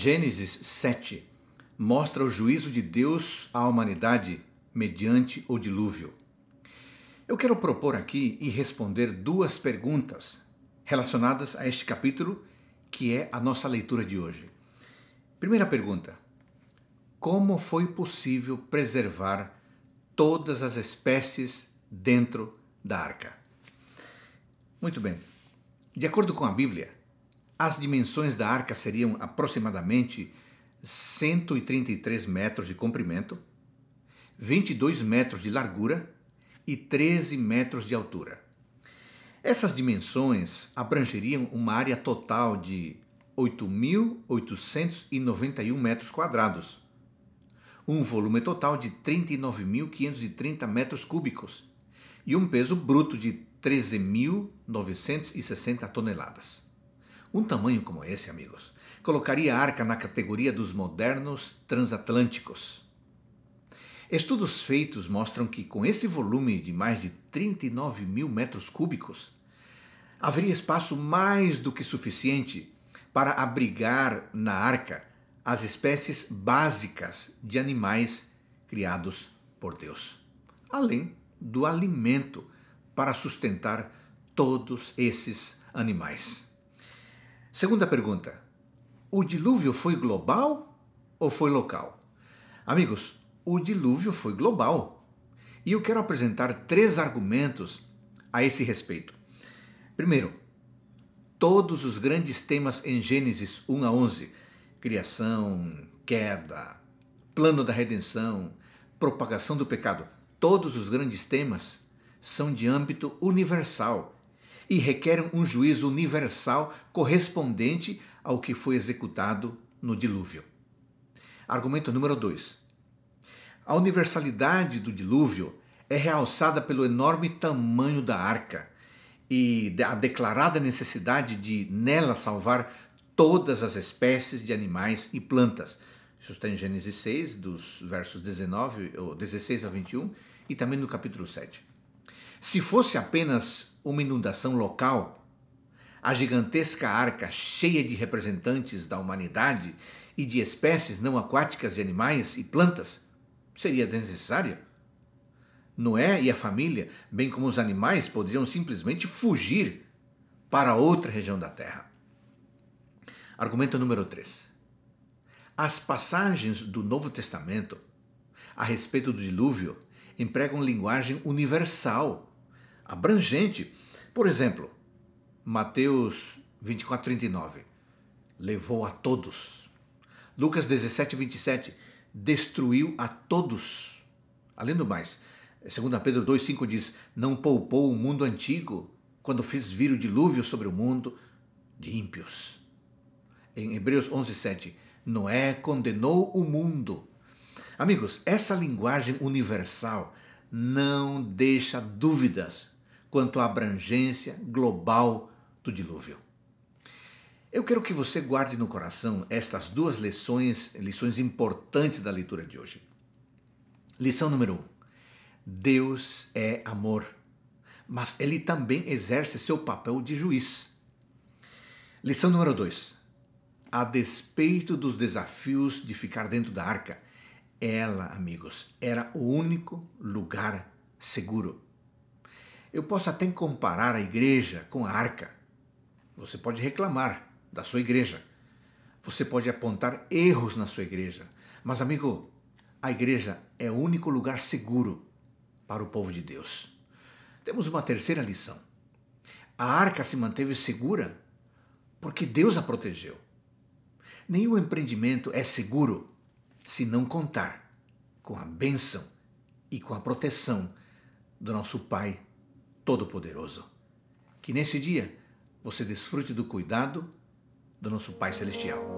Gênesis 7 mostra o juízo de Deus à humanidade mediante o dilúvio. Eu quero propor aqui e responder duas perguntas relacionadas a este capítulo, que é a nossa leitura de hoje. Primeira pergunta: Como foi possível preservar todas as espécies dentro da arca? Muito bem. De acordo com a Bíblia, as dimensões da arca seriam aproximadamente 133 metros de comprimento, 22 metros de largura e 13 metros de altura. Essas dimensões abrangeriam uma área total de 8.891 metros quadrados, um volume total de 39.530 metros cúbicos e um peso bruto de 13.960 toneladas. Um tamanho como esse, amigos, colocaria a arca na categoria dos modernos transatlânticos. Estudos feitos mostram que, com esse volume de mais de 39 mil metros cúbicos, haveria espaço mais do que suficiente para abrigar na arca as espécies básicas de animais criados por Deus, além do alimento para sustentar todos esses animais. Segunda pergunta: o dilúvio foi global ou foi local? Amigos, o dilúvio foi global. E eu quero apresentar três argumentos a esse respeito. Primeiro, todos os grandes temas em Gênesis 1 a 11, criação, queda, plano da redenção, propagação do pecado, todos os grandes temas são de âmbito universal e requerem um juízo universal correspondente ao que foi executado no dilúvio. Argumento número 2. A universalidade do dilúvio é realçada pelo enorme tamanho da arca e a declarada necessidade de nela salvar todas as espécies de animais e plantas. Isso está em Gênesis 6, dos versos 19, ou 16 a 21, e também no capítulo 7. Se fosse apenas uma inundação local, a gigantesca arca cheia de representantes da humanidade e de espécies não aquáticas de animais e plantas seria desnecessária? Noé e a família, bem como os animais, poderiam simplesmente fugir para outra região da Terra. Argumento número 3. As passagens do Novo Testamento a respeito do dilúvio empregam linguagem universal abrangente. Por exemplo, Mateus 24, 39, levou a todos. Lucas 17, 27, destruiu a todos. Além do mais, 2 Pedro 2,5 diz: Não poupou o mundo antigo quando fez vir o dilúvio sobre o mundo de ímpios. Em Hebreus 11,7, Noé condenou o mundo. Amigos, essa linguagem universal não deixa dúvidas quanto à abrangência global do dilúvio. Eu quero que você guarde no coração estas duas lições, lições importantes da leitura de hoje. Lição número 1. Um, Deus é amor, mas ele também exerce seu papel de juiz. Lição número 2. A despeito dos desafios de ficar dentro da arca, ela, amigos, era o único lugar seguro. Eu posso até comparar a igreja com a arca. Você pode reclamar da sua igreja. Você pode apontar erros na sua igreja. Mas, amigo, a igreja é o único lugar seguro para o povo de Deus. Temos uma terceira lição. A arca se manteve segura porque Deus a protegeu. Nenhum empreendimento é seguro se não contar com a bênção e com a proteção do nosso Pai Todo-Poderoso. Que nesse dia você desfrute do cuidado do nosso Pai Celestial.